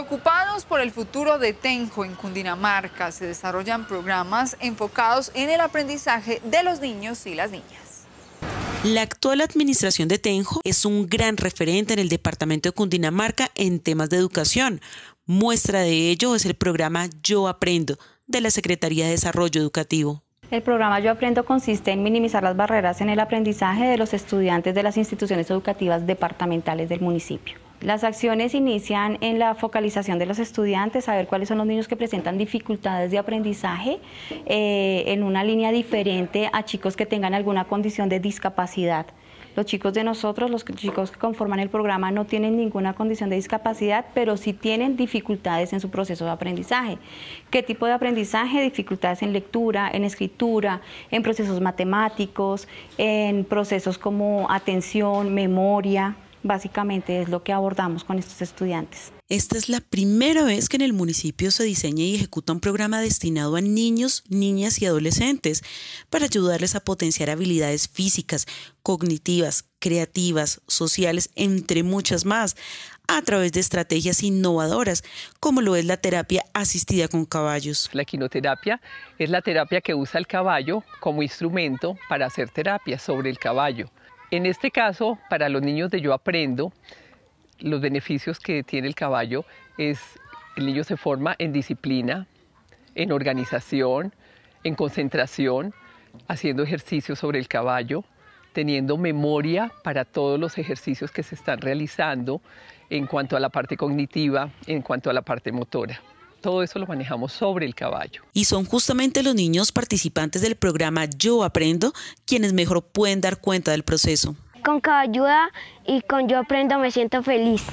Preocupados por el futuro de Tenjo en Cundinamarca, se desarrollan programas enfocados en el aprendizaje de los niños y las niñas. La actual administración de Tenjo es un gran referente en el departamento de Cundinamarca en temas de educación. Muestra de ello es el programa Yo Aprendo de la Secretaría de Desarrollo Educativo. El programa Yo Aprendo consiste en minimizar las barreras en el aprendizaje de los estudiantes de las instituciones educativas departamentales del municipio. Las acciones inician en la focalización de los estudiantes, saber cuáles son los niños que presentan dificultades de aprendizaje eh, en una línea diferente a chicos que tengan alguna condición de discapacidad. Los chicos de nosotros, los chicos que conforman el programa, no tienen ninguna condición de discapacidad, pero sí tienen dificultades en su proceso de aprendizaje. ¿Qué tipo de aprendizaje? Dificultades en lectura, en escritura, en procesos matemáticos, en procesos como atención, memoria básicamente es lo que abordamos con estos estudiantes. Esta es la primera vez que en el municipio se diseña y ejecuta un programa destinado a niños, niñas y adolescentes para ayudarles a potenciar habilidades físicas, cognitivas, creativas, sociales, entre muchas más, a través de estrategias innovadoras, como lo es la terapia asistida con caballos. La quinoterapia es la terapia que usa el caballo como instrumento para hacer terapia sobre el caballo. En este caso, para los niños de Yo Aprendo, los beneficios que tiene el caballo es el niño se forma en disciplina, en organización, en concentración, haciendo ejercicios sobre el caballo, teniendo memoria para todos los ejercicios que se están realizando en cuanto a la parte cognitiva, en cuanto a la parte motora todo eso lo manejamos sobre el caballo. Y son justamente los niños participantes del programa Yo Aprendo quienes mejor pueden dar cuenta del proceso. Con caballuda y con Yo Aprendo me siento feliz.